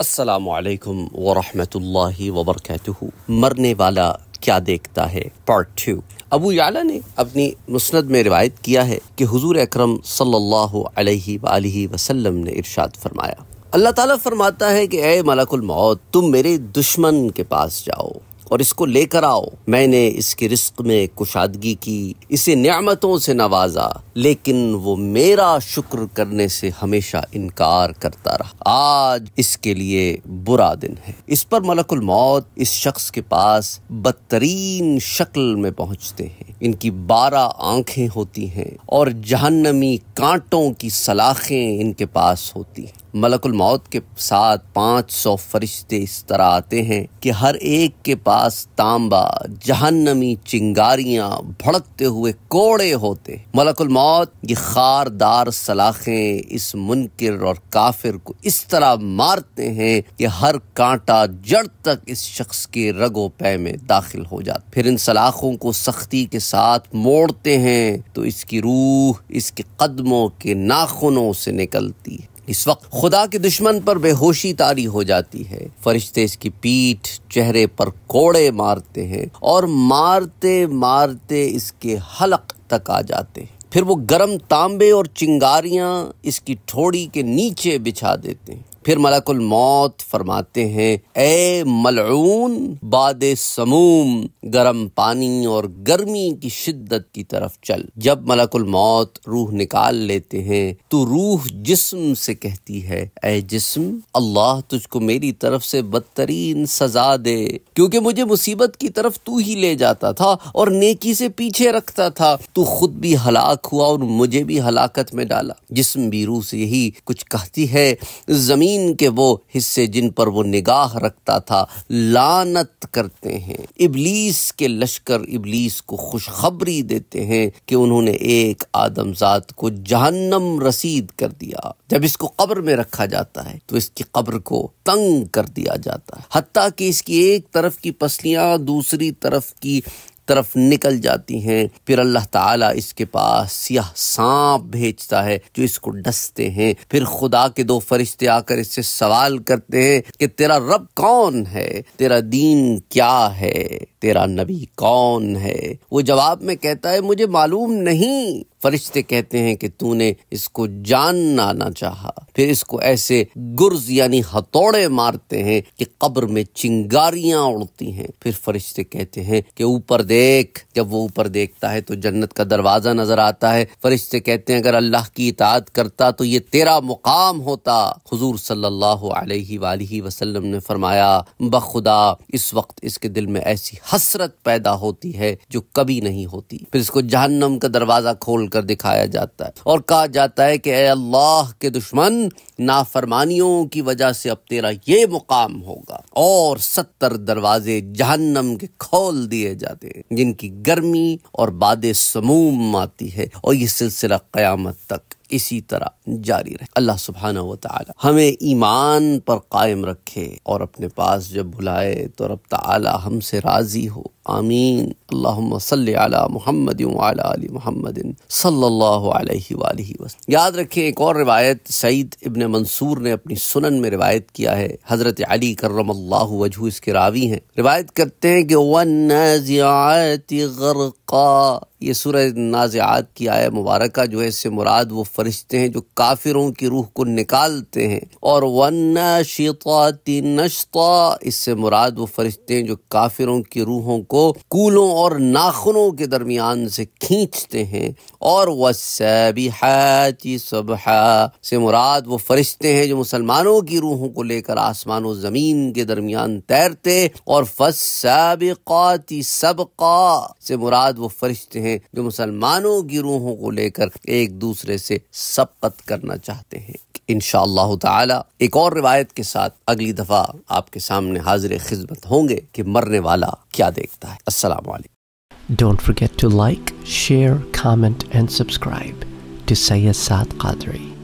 असलकम वरहमतुल्लाहि वबरकatuhu मरने वाला क्या देखता है पार्ट टू अबू याला ने अपनी मुस्त में रिवायत किया है कि हुजूर अकरम सल्लल्लाहु अलैहि अलैहि वसल्लम ने इरशाद फरमाया अल्लाह ताला फरमाता है कि ए मलकुल मौत तुम मेरे दुश्मन के पास जाओ और इसको लेकर आओ मैंने इसके रिस्क में कुशादगी की इसे नियामतों से नवाजा लेकिन वो मेरा शुक्र करने से हमेशा इनकार करता रहा आज इसके लिए बुरा दिन है इस पर मलकुल मौत इस शख्स के पास बदतरीन शक्ल में पहुंचते हैं इनकी बारह आंखें होती हैं और जहन्नमी कांटों की सलाखें इनके पास होती हैं मलकुल मौत के साथ पाँच सौ फरिश्ते इस तरह आते हैं कि हर एक के पास तांबा जहन्नमी चिंगारियां भड़कते हुए कोड़े होते मलकुल मौत ये खारदार सलाखें इस मुनकर और काफिर को इस तरह मारते हैं कि हर कांटा जड़ तक इस शख्स के रगो पै में दाखिल हो जाता फिर इन सलाखों को सख्ती के साथ मोड़ते हैं तो इसकी रूह इसके कदमों के नाखूनों से निकलती है इस वक्त खुदा के दुश्मन पर बेहोशी तारी हो जाती है फरिश्ते इसकी पीठ चेहरे पर कोड़े मारते हैं और मारते मारते इसके हलक तक आ जाते हैं फिर वो गरम तांबे और चिंगारियां इसकी ठोड़ी के नीचे बिछा देते हैं फिर मलकुल मौत फरमाते हैं ए मलून बाद समूम गर्म पानी और गर्मी की शिद्दत की तरफ चल जब मलकुल मौत रूह निकाल लेते हैं तो रूह जिस्म से कहती है ए जिस्म अल्लाह तुझको मेरी तरफ से बदतरीन सजा दे क्योंकि मुझे मुसीबत की तरफ तू ही ले जाता था और नेकी से पीछे रखता था तू खुद भी हलाक हुआ और मुझे भी हलाकत में डाला जिस्म भी रूह से यही कुछ कहती है जमीन ज़मीन के वो हिस्से जिन पर वो निगाह रखता था लानत करते हैं इबलीस के लश्कर इबलीस को खुशखबरी देते हैं कि उन्होंने एक आदमजात को जहन्नम रसीद कर दिया जब इसको कब्र में रखा जाता है तो इसकी कब्र को तंग कर दिया जाता है हती कि इसकी एक तरफ की पसलियां दूसरी तरफ की तरफ निकल जाती हैं फिर अल्लाह ताला इसके पास यह सांप भेजता है जो इसको डसते हैं फिर खुदा के दो फरिश्ते आकर इससे सवाल करते हैं कि तेरा रब कौन है तेरा दीन क्या है तेरा नबी कौन है वो जवाब में कहता है मुझे मालूम नहीं फरिश्ते कहते हैं कि तूने इसको जानना ना चाहा फिर इसको ऐसे गुर्ज यानी हथौड़े मारते हैं कि कब्र में चिंगारियां उड़ती हैं फिर फरिश्ते कहते हैं कि ऊपर देख जब वो ऊपर देखता है तो जन्नत का दरवाजा नजर आता है फरिश्ते कहते हैं अगर अल्लाह की इतात करता तो ये तेरा मुकाम होता हजूर सल्लल्लाहु अलैहि वसल्लम ने फरमाया बखुदा इस वक्त इसके दिल में ऐसी हसरत पैदा होती है जो कभी नहीं होती फिर इसको जहन्नम का दरवाजा खोल कर दिखाया जाता है और कहा जाता है कि अल्लाह के दुश्मन नाफरमानियों की वजह से अब तेरा ये मुकाम होगा और सत्तर दरवाजे जहन्नम के खोल दिए जाते हैं जिनकी गर्मी और बाद समूम आती है और ये सिलसिला क्यामत तक इसी तरह जारी रहे अल्लाह सुबहाना व ताली हमें ईमान पर कायम रखे और अपने पास जब बुलाए तो रब ताली हमसे राज़ी हो आमीन अल्लाम आला मोहम्मद आली मोहम्मद सल्ला वसलम याद रखें एक और रिवायत सईद इबन मंसूर ने अपनी सुनन में रिवायत किया है हज़रत अली करम अल्लाह वजह इसके रावी हैं रिवायत करते हैं कि गरका ये सूरह नाज़ात की आय मुबारक जो है इससे मुराद वो फरिश्ते हैं जो काफिरों की रूह को निकालते हैं और वन्ना शीता नश्ता इससे मुराद वो फरिश्ते हैं जो काफिरों की रूहों को को कूलों और नाखनों के दरमियान से खींचते हैं और वैबी सुबह से मुराद वो फरिश्ते हैं जो मुसलमानों की रूहों को लेकर आसमान और ज़मीन के दरमियान तैरते और फसाबी सबका से मुराद वो फरिश्ते हैं जो मुसलमानों की रूहों को लेकर एक दूसरे से सबकत करना चाहते हैं इन ताला एक और रिवायत के साथ अगली दफ़ा आपके सामने हाजिर खिदमत होंगे कि मरने वाला Don't forget to like, share, comment and subscribe to Sayyid Qadri.